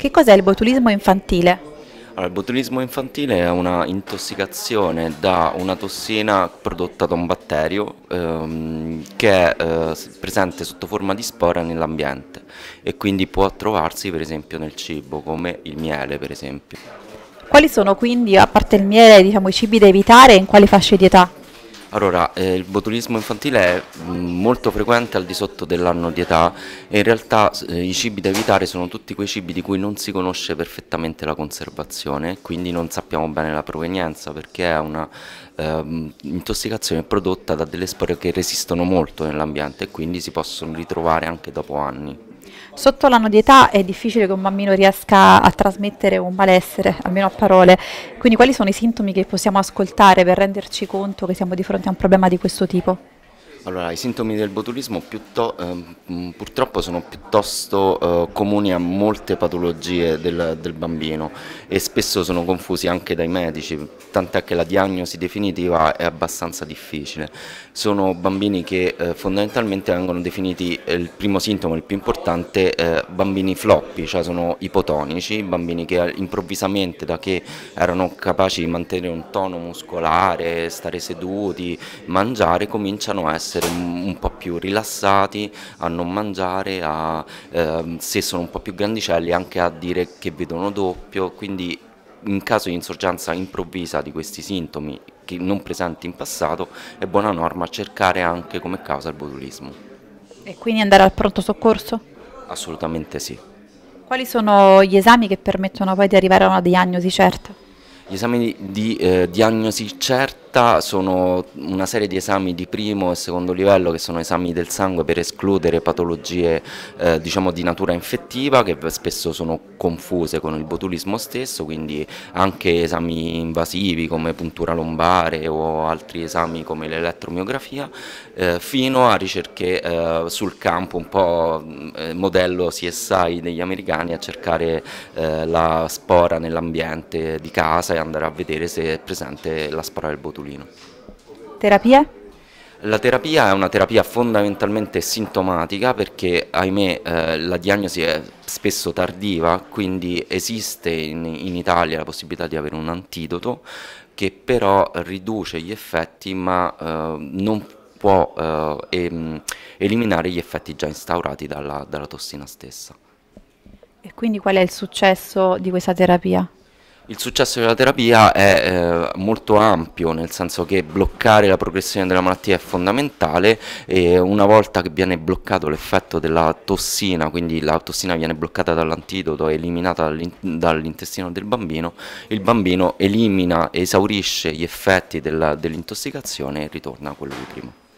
Che cos'è il botulismo infantile? Allora, il botulismo infantile è una intossicazione da una tossina prodotta da un batterio ehm, che è eh, presente sotto forma di spora nell'ambiente e quindi può trovarsi per esempio nel cibo come il miele per esempio. Quali sono quindi, a parte il miele, diciamo, i cibi da evitare e in quali fasce di età? Allora, eh, il botulismo infantile è mm, molto frequente al di sotto dell'anno di età e in realtà eh, i cibi da evitare sono tutti quei cibi di cui non si conosce perfettamente la conservazione, quindi non sappiamo bene la provenienza perché è un'intossicazione ehm, eh, prodotta da delle spore che resistono molto nell'ambiente e quindi si possono ritrovare anche dopo anni. Sotto l'anno di età è difficile che un bambino riesca a trasmettere un malessere, almeno a parole. Quindi quali sono i sintomi che possiamo ascoltare per renderci conto che siamo di fronte a un problema di questo tipo? Allora, i sintomi del botulismo eh, purtroppo sono piuttosto eh, comuni a molte patologie del, del, bambino e spesso sono confusi anche dai medici, tant'è che la diagnosi definitiva è abbastanza difficile. Sono bambini che eh, fondamentalmente vengono definiti, eh, il primo sintomo, il più importante, eh, bambini floppy, cioè sono ipotonici, bambini che eh, improvvisamente da che erano capaci di mantenere un tono muscolare, stare seduti, mangiare, cominciano a essere essere un po' più rilassati, a non mangiare, a, eh, se sono un po' più grandicelli anche a dire che vedono doppio, quindi in caso di insorgenza improvvisa di questi sintomi che non presenti in passato è buona norma cercare anche come causa il botulismo. E quindi andare al pronto soccorso? Assolutamente sì. Quali sono gli esami che permettono poi di arrivare a una diagnosi certa? Gli esami di eh, diagnosi certa realtà sono una serie di esami di primo e secondo livello che sono esami del sangue per escludere patologie eh, diciamo di natura infettiva che spesso sono confuse con il botulismo stesso, quindi anche esami invasivi come puntura lombare o altri esami come l'elettromiografia, eh, fino a ricerche eh, sul campo un po' eh, modello CSI degli americani a cercare eh, la spora nell'ambiente di casa e andare a vedere se è presente la spora del botulismo botulino. Terapia? La terapia è una terapia fondamentalmente sintomatica perché ahimè eh, la diagnosi è spesso tardiva, quindi esiste in, in Italia la possibilità di avere un antidoto che però riduce gli effetti ma eh, non può eh, eliminare gli effetti già instaurati dalla, dalla tossina stessa. E quindi qual è il successo di questa terapia? Il successo della terapia è eh, molto ampio, nel senso che bloccare la progressione della malattia è fondamentale e una volta che viene bloccato l'effetto della tossina, quindi la tossina viene bloccata dall'antidoto e eliminata dall'intestino del bambino, il bambino elimina, esaurisce gli effetti della, dell'intossicazione e ritorna a quello di prima.